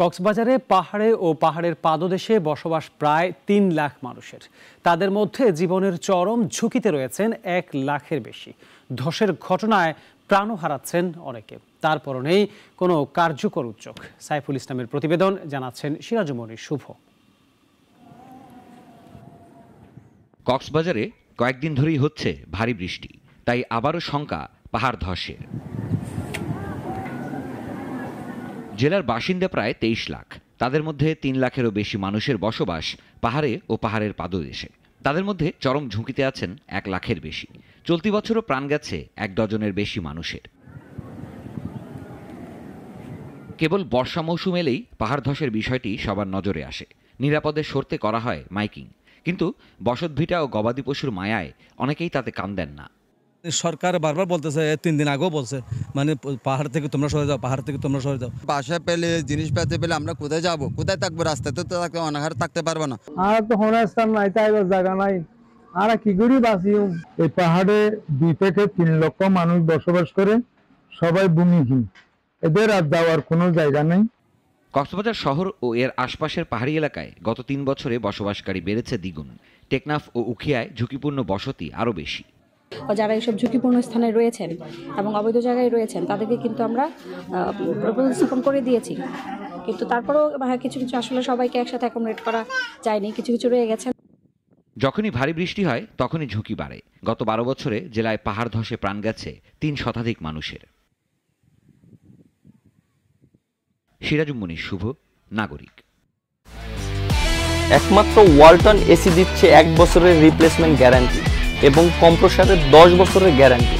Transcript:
কক্সবাজারে পাহাড়ে ও পাহাড়ের পাদদেশে বসবাস প্রায় তিন লাখ মানুষের তাদের মধ্যে জীবনের চরম ঝুঁকিতে রয়েছেন এক লাখের বেশি ধসের ঘটনায় প্রাণও হারাচ্ছেন অনেকে তারপর নেই কোনো কার্যকর উদ্যোগ সাইফুল ইসলামের প্রতিবেদন জানাচ্ছেন সিরাজমণি শুভ কক্সবাজারে কয়েকদিন ধরেই হচ্ছে ভারী বৃষ্টি তাই আবারও শঙ্কা পাহাড় ধসের জেলার বাসিন্দা প্রায় তেইশ লাখ তাদের মধ্যে তিন লাখেরও বেশি মানুষের বসবাস পাহাড়ে ও পাহাড়ের পাদদেশে তাদের মধ্যে চরম ঝুঁকিতে আছেন এক লাখের বেশি চলতি বছরও প্রাণ গেছে এক ডজনের বেশি মানুষের কেবল বর্ষা মৌসুম এলেই পাহাড় ধসের বিষয়টি সবার নজরে আসে নিরাপদে সরতে করা হয় মাইকিং কিন্তু বসতভিটা ও গবাদি পশুর মায়ায় অনেকেই তাতে কান দেন না সরকার বারবার বলতেছে তিন দিন আগেও বলছে মানে পাহাড় থেকে তোমরা সরে যাও পাহাড় থেকে তোমরা সরে যাও বাসা পেলে জিনিস পেতে পেলে আমরা কোথায় যাবো কোথায় থাকবো রাস্তাতে তো থাকতে অনাহার থাকতে পারবো না আর তো হনাস্থান নাই তাই জায়গা নাই আর কি করি বাসি এই পাহাড়ে দুই থেকে তিন লক্ষ মানুষ বসবাস করে সবাই ভূমিহীন এদের আর যাওয়ার কোনো জায়গা নেই কক্সবাজার শহর ও এর আশপাশের পাহাড়ি এলাকায় গত তিন বছরে বসবাসকারী বেড়েছে দ্বিগুণ টেকনাফ ও উখিয়ায় ঝুঁকিপূর্ণ বসতি আরও বেশি যারা এইসব ঝুঁকিপূর্ণ স্থানে রয়েছেন এবং অবৈধ জায়গায় রয়েছেন তাদেরকে কিন্তু আমরা স্থাপন করে দিয়েছি কিন্তু তারপরেও মানে কিছু কিছু আসলে সবাইকে একসাথে অ্যাকোমোডেট করা যায়নি কিছু কিছু রয়ে গেছে যখনই ভারী বৃষ্টি হয় তখনই ঝুঁকি বাড়ে গত বারো বছরে জেলায় পাহাড় ধসে প্রাণ গেছে তিন শতাধিক মানুষের সিরাজুমনি শুভ নাগরিক একমাত্র ওয়ালটন এসি দিচ্ছে এক বছরের রিপ্লেসমেন্ট গ্যারান্টি এবং কম্প্রসারের দশ বছরের গ্যারান্টি